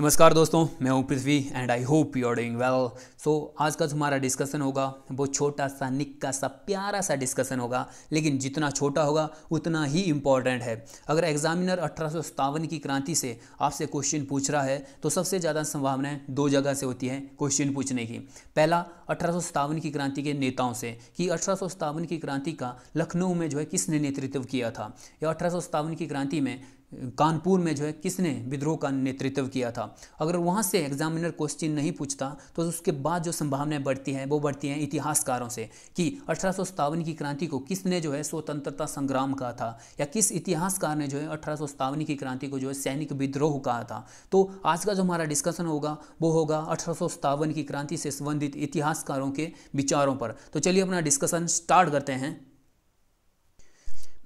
नमस्कार दोस्तों मैं हूँ Prithvi and I hope you are doing well so आज का हमारा डिस्कशन होगा वो छोटा सा निक्का सा प्यारा सा डिस्कशन होगा लेकिन जितना छोटा होगा उतना ही इम्पॉर्टेंट है अगर एग्जामिनर अठारह की क्रांति से आपसे क्वेश्चन पूछ रहा है तो सबसे ज़्यादा संभावनाएं दो जगह से होती हैं क्वेश्चन पूछने की पहला अठारह की क्रांति के नेताओं से कि अठारह की क्रांति का लखनऊ में जो है किसने नेतृत्व किया था या अठारह की क्रांति में कानपुर में जो है किसने विद्रोह का नेतृत्व किया था अगर वहाँ से एग्जामिनर क्वेश्चन नहीं पूछता तो उसके बाद जो संभावनाएं बढ़ती हैं वो बढ़ती हैं इतिहासकारों से कि अठारह की क्रांति को किसने जो है स्वतंत्रता संग्राम कहा था या किस इतिहासकार ने जो है अठारह की क्रांति को जो है सैनिक विद्रोह कहा था तो आज का जो हमारा डिस्कशन होगा वो होगा अठारह की क्रांति से संबंधित इतिहासकारों के विचारों पर तो चलिए अपना डिस्कशन स्टार्ट करते हैं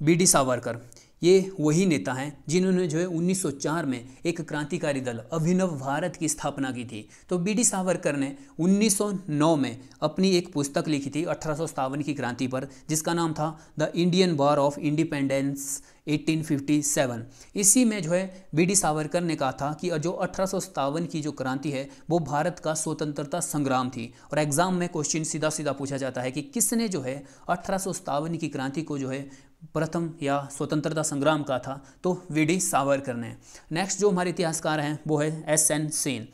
बी डी सावरकर ये वही नेता हैं जिन्होंने जो है 1904 में एक क्रांतिकारी दल अभिनव भारत की स्थापना की थी तो बी डी सावरकर ने 1909 में अपनी एक पुस्तक लिखी थी अठारह की क्रांति पर जिसका नाम था the Indian war of independence 1857 इसी में जो है बी डी सावरकर ने कहा था कि जो अठारह की जो क्रांति है वो भारत का स्वतंत्रता संग्राम थी और एग्ज़ाम में क्वेश्चन सीधा सीधा पूछा जाता है कि किसने जो है अठारह की क्रांति को जो है प्रथम या स्वतंत्रता संग्राम का था तो वी डी सावरकर ने नेक्स्ट जो हमारे इतिहासकार हैं वो है S N Sen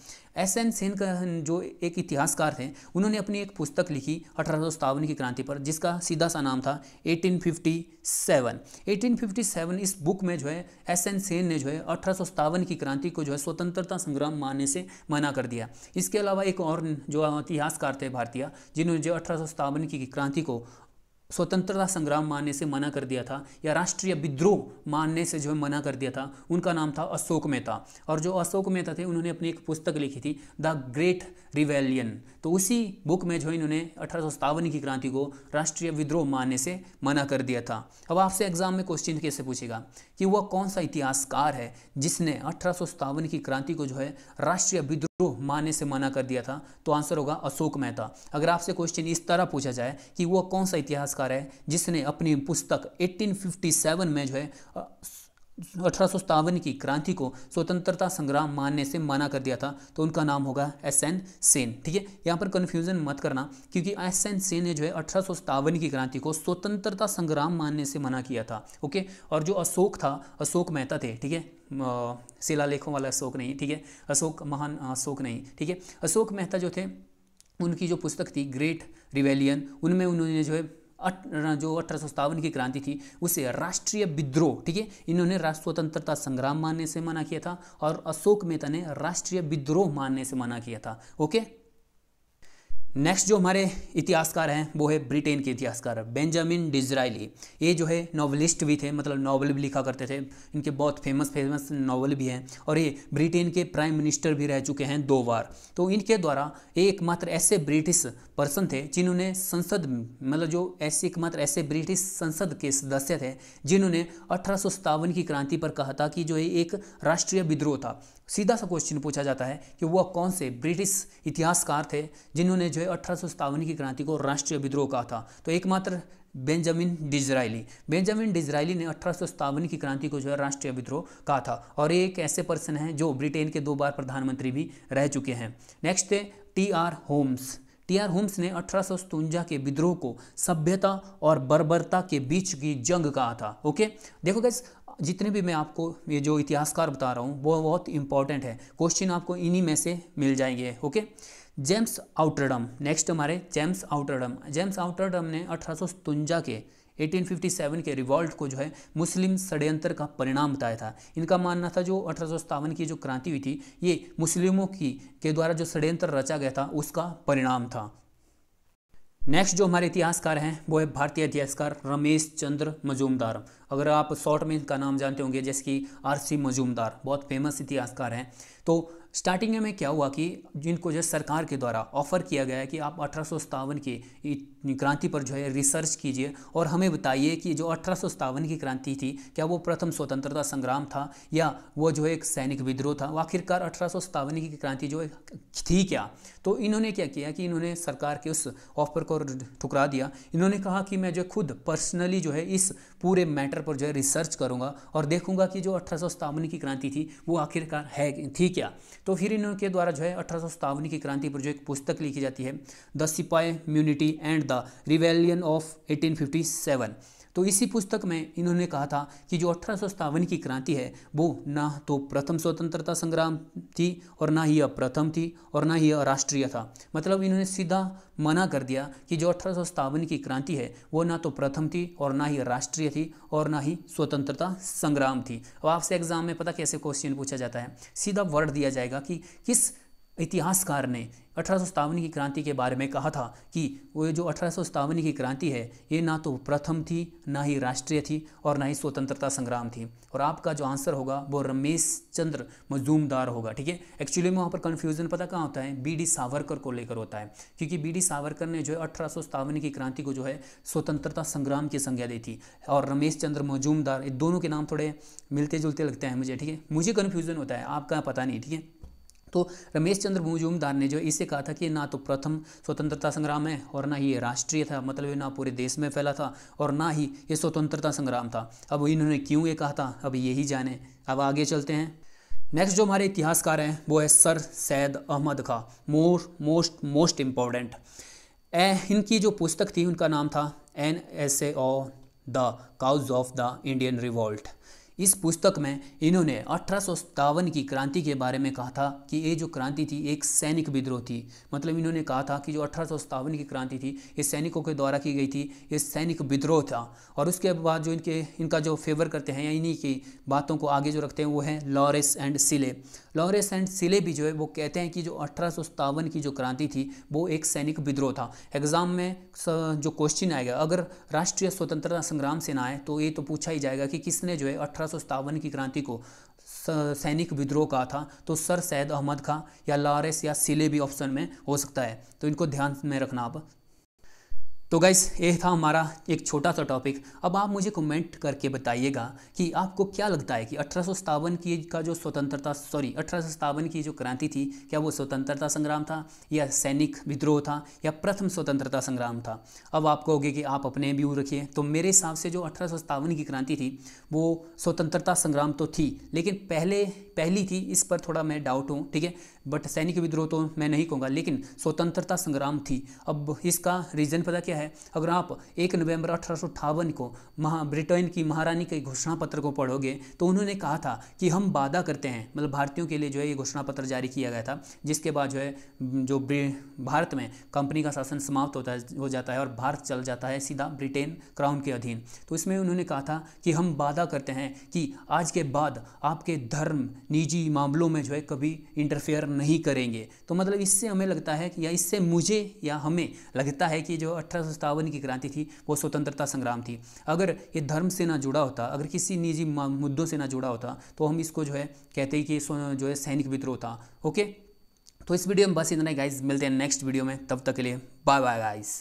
S N Sen का जो एक इतिहासकार थे उन्होंने अपनी एक पुस्तक लिखी अठारह की क्रांति पर जिसका सीधा सा नाम था 1857 1857 इस बुक में जो है एस एन सेन ने जो है अठारह की क्रांति को जो है स्वतंत्रता संग्राम मानने से मना कर दिया इसके अलावा एक और जो इतिहासकार थे भारतीय जिन्होंने जो अठारह की क्रांति को स्वतंत्रता संग्राम मानने से मना कर दिया था या राष्ट्रीय विद्रोह मानने से जो है मना कर दिया था उनका नाम था अशोक मेहता और जो अशोक मेहता थे उन्होंने अपनी एक पुस्तक लिखी थी द ग्रेट रिवेलियन तो उसी बुक में जो इन्होंने अठारह की क्रांति को राष्ट्रीय विद्रोह मानने से मना कर दिया था अब आपसे एग्जाम में क्वेश्चन कैसे पूछेगा कि वह कौन सा इतिहासकार है जिसने अठारह की क्रांति को जो है राष्ट्रीय विद्रोह तो माँ ने से मना कर दिया था तो आंसर होगा अशोक मेहता अगर आपसे क्वेश्चन इस तरह पूछा जाए कि वह कौन सा इतिहासकार है जिसने अपनी पुस्तक 1857 में जो है अठारह की क्रांति को स्वतंत्रता संग्राम मानने से मना कर दिया था तो उनका नाम होगा एस एन सेन ठीक है यहाँ पर कन्फ्यूजन मत करना क्योंकि एस एन सेन ने जो है अठारह की क्रांति को स्वतंत्रता संग्राम मानने से मना किया था ओके और जो अशोक था अशोक मेहता थे ठीक है शिलालेखों वाला अशोक नहीं ठीक है अशोक महान अशोक नहीं ठीक है अशोक मेहता जो थे उनकी जो पुस्तक थी ग्रेट रिवेलियन उनमें उन्होंने जो है जो अठारह की क्रांति थी उसे राष्ट्रीय विद्रोह ठीक है इन्होंने स्वतंत्रता संग्राम मानने से मना किया था और अशोक मेहता ने राष्ट्रीय विद्रोह मानने से मना किया था ओके नेक्स्ट जो हमारे इतिहासकार हैं वो है ब्रिटेन के इतिहासकार बेंजामिन डिजराइली ये जो है नॉवलिस्ट भी थे मतलब नावल भी लिखा करते थे इनके बहुत फेमस फेमस नावल भी हैं और ये ब्रिटेन के प्राइम मिनिस्टर भी रह चुके हैं दो बार तो इनके द्वारा ये एकमात्र ऐसे ब्रिटिश पर्सन थे जिन्होंने संसद मतलब जो ऐसे एकमात्र ऐसे ब्रिटिश संसद के सदस्य थे जिन्होंने अठारह की क्रांति पर कहा था कि जो ये एक राष्ट्रीय विद्रोह था सीधा सा क्वेश्चन पूछा जाता है कि वह कौन से ब्रिटिश इतिहासकार थे जिन्होंने जो है अठारह की क्रांति को राष्ट्रीय विद्रोह कहा था तो एकमात्र बेंजामिन डिजराइली बेंजामिन डिजराइली ने अठारह की क्रांति को जो है राष्ट्रीय विद्रोह कहा था और ये एक ऐसे पर्सन हैं जो ब्रिटेन के दो बार प्रधानमंत्री भी रह चुके हैं नेक्स्ट है T R Holmes T R Holmes ने अठारह के विद्रोह को सभ्यता और बर्बरता के बीच की जंग कहा था ओके देखो कैसे जितने भी मैं आपको ये जो इतिहासकार बता रहा हूँ वो बहुत इंपॉर्टेंट है क्वेश्चन आपको इन्हीं में से मिल जाएंगे ओके जेम्स आउटरडम नेक्स्ट हमारे जेम्स आउटरडम जेम्स आउटरडम ने अठारह के 1857 के रिवॉल्ट को जो है मुस्लिम षड्यंत्र का परिणाम बताया था इनका मानना था जो अठारह की जो क्रांति हुई थी ये मुस्लिमों की के द्वारा जो षड्यंत्र रचा गया था उसका परिणाम था नेक्स्ट जो हमारे इतिहासकार हैं वो है भारतीय इतिहासकार रमेश चंद्र मजूमदार अगर आप शॉर्ट में इनका नाम जानते होंगे जैसे कि आर सी मजूमदार बहुत फेमस इतिहासकार हैं तो स्टार्टिंग में क्या हुआ कि जिनको जो सरकार के द्वारा ऑफर किया गया है कि आप अठारह की क्रांति पर जो है रिसर्च कीजिए और हमें बताइए कि जो अठारह की क्रांति थी क्या वो प्रथम स्वतंत्रता संग्राम था या वो जो एक सैनिक विद्रोह था आखिरकार अठारह की क्रांति जो थी क्या तो इन्होंने क्या किया कि इन्होंने सरकार के उस ऑफर को ठुकरा दिया इन्होंने कहा कि मैं जो खुद पर्सनली जो है इस पूरे मैटर पर जो है रिसर्च करूँगा और देखूँगा कि जो अठारह की क्रांति थी वो आखिरकार है थी क्या तो फिर इनके द्वारा जो है अठारह की क्रांति पर जो एक पुस्तक लिखी जाती है the sipahi mutiny and the rebellion of eighteen तो इसी पुस्तक में इन्होंने कहा था कि जो अठारह की क्रांति है वो ना तो प्रथम स्वतंत्रता संग्राम थी और ना ही अप्रथम थी और ना ही अराष्ट्रीय था मतलब इन्होंने सीधा मना कर दिया कि जो अठारह की क्रांति है वो ना तो प्रथम थी और ना ही राष्ट्रीय थी और ना ही स्वतंत्रता संग्राम थी अब आपसे एग्जाम में पता कैसे क्वेश्चन पूछा जाता है सीधा वर्ड दिया जाएगा कि किस इतिहासकार ने अठारह की क्रांति के बारे में कहा था कि वो जो अठारह की क्रांति है ये ना तो प्रथम थी ना ही राष्ट्रीय थी और ना ही स्वतंत्रता संग्राम थी और आपका जो आंसर होगा वो रमेश चंद्र मजूमदार होगा ठीक है एक्चुअली में वहाँ पर कन्फ्यूजन पता कहाँ होता है बी डी सावरकर को लेकर होता है क्योंकि बी डी सावरकर ने जो है अठारह की क्रांति को जो है स्वतंत्रता संग्राम की संज्ञा दी थी और रमेश चंद्र मजूमदार ये दोनों के नाम थोड़े मिलते जुलते लगते हैं मुझे ठीक है मुझे कन्फ्यूजन होता है आपका पता नहीं ठीक है तो रमेश चंद्र मजूमदार ने जो इसे कहा था कि ना तो प्रथम स्वतंत्रता संग्राम है और ना ही ये राष्ट्रीय था मतलब ये ना पूरे देश में फैला था और ना ही ये स्वतंत्रता संग्राम था अब इन्होंने क्यों ये कहा था अब यही जाने अब आगे चलते हैं नेक्स्ट जो हमारे इतिहासकार हैं वो है सर सैद अहमद खा मोर मोस्ट मोस्ट इम्पोर्टेंट इनकी जो पुस्तक थी उनका नाम था N S A the cause of the Indian revolt इस पुस्तक में इन्होंने अठारह की क्रांति के बारे में कहा था कि ये जो क्रांति थी एक सैनिक विद्रोह थी मतलब इन्होंने कहा था कि जो अठारह की क्रांति थी ये सैनिकों के द्वारा की गई थी ये सैनिक विद्रोह था और उसके बाद जो इनके इनका जो फेवर करते हैं या इन्हीं की बातों को आगे जो रखते हैं वो है Lawrence and Seeley Lawrence and Seeley भी जो है वो कहते हैं कि जो अठारह की जो क्रांति थी वो एक सैनिक विद्रोह था एग्ज़ाम में जो क्वेश्चन आएगा अगर राष्ट्रीय स्वतंत्रता संग्राम से ना आए तो ये तो पूछा ही जाएगा कि किसने जो है अठारह सत्रह की क्रांति को सैनिक विद्रोह कहा था तो सर सैद अहमद खां या लारेस या सिले भी ऑप्शन में हो सकता है तो इनको ध्यान में रखना आप तो गाइस ये था हमारा एक छोटा सा टॉपिक अब आप मुझे कमेंट करके बताइएगा कि आपको क्या लगता है कि अठारह की का जो स्वतंत्रता सॉरी अठारह की जो क्रांति थी क्या वो स्वतंत्रता संग्राम था या सैनिक विद्रोह था या प्रथम स्वतंत्रता संग्राम था अब आप कहोगे कि आप अपने व्यू रखिए तो मेरे हिसाब से जो अठारह की क्रांति थी वो स्वतंत्रता संग्राम तो थी लेकिन पहले पहली थी इस पर थोड़ा मैं डाउट हूँ ठीक है बट सैनिक विद्रोह तो मैं नहीं कहूँगा लेकिन स्वतंत्रता संग्राम थी अब इसका रीज़न पता क्या है अगर आप एक नवंबर अठारह को महा ब्रिटेन की महारानी के घोषणा पत्र को पढ़ोगे तो उन्होंने कहा था कि हम वादा करते हैं मतलब भारतीयों के लिए जो है ये घोषणा पत्र जारी किया गया था जिसके बाद जो है जो भारत में कंपनी का शासन समाप्त होता है हो जाता है और भारत चल जाता है सीधा ब्रिटेन क्राउन के अधीन तो इसमें उन्होंने कहा था कि हम वादा करते हैं कि आज के बाद आपके धर्म निजी मामलों में जो है कभी इंटरफेयर नहीं करेंगे तो मतलब इससे हमें लगता है कि या इससे मुझे या हमें लगता है कि जो अठारह सत्तावन की क्रांति थी वो स्वतंत्रता संग्राम थी अगर ये धर्म से ना जुड़ा होता अगर किसी निजी मुद्दों से ना जुड़ा होता तो हम इसको जो है कहते हैं कि जो है सैनिक विद्रोह था ओके तो इस वीडियो में बस इतना ही गाइज मिलते हैं नेक्स्ट वीडियो में तब तक के लिए बाय बाय गाइज़